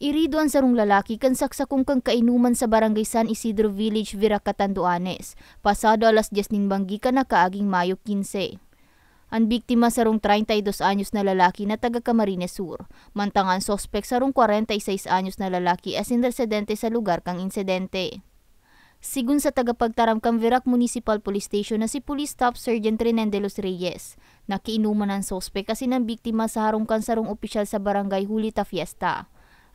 Irido ang sarong lalaki kan saksakong kang kainuman sa barangay San Isidro Village, Viracatanduanes. Pasado alas 10 ng banggi ka na kaaging Mayo 15. Ang biktima sarong 32 anyos na lalaki na taga Camarines Sur, mantang ang sospek sarong 46 anyos na lalaki as in residente sa lugar kang insidente. Sigun sa tagapagtaram kang Virac Municipal Police Station na si Police Staff Sergeant Rene Renendelos Reyes, nakiinuman ang sospek kasi ng biktima sa harong kansarong opisyal sa barangay Hulita Fiesta.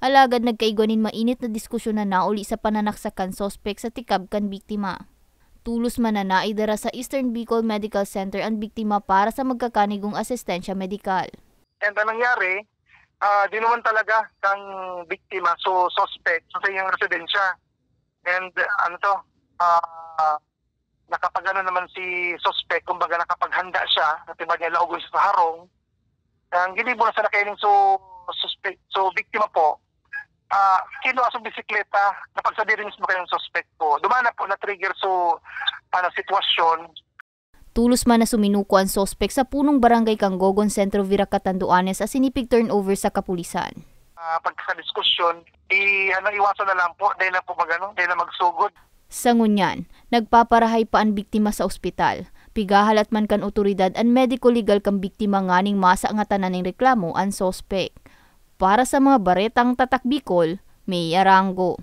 Alagad nagkaiguanin mainit na diskusyon na nauli sa pananaksakan sospek sa tikab kan biktima. Tulos man na naidara sa Eastern Bicol Medical Center ang biktima para sa magkakanigong asistensya medikal. And ang nangyari, uh, di naman talaga kang biktima so suspect sa iyong residensya. And uh, ano to, uh, nakapagano naman si suspect, kumbaga nakapaghanda siya, natibag niya laugon sa harong. Ang gilibo na sa nakailing so suspect, so biktima po, uh, kinuha sa bisikleta, napagsadiri mismo kayong suspect po. Dumana po na trigger so ano, sitwasyon. Tulos man na suminuko ang suspect sa punong barangay Kanggogon, Sentro Viracatanduanes sa sinipig turnover sa kapulisan. Uh, ah, pagkakadiskusyon, i, ano, iwasan na lang po, dahil na po mag, ano, dahil na magsugod. Sa ngunyan, nagpaparahay pa ang biktima sa ospital. Pigahalat man kan otoridad ang medico legal kang biktima nganing masa nga tanan ng reklamo ang suspect. Para sa mga baretang tatak Bicol, may Arango.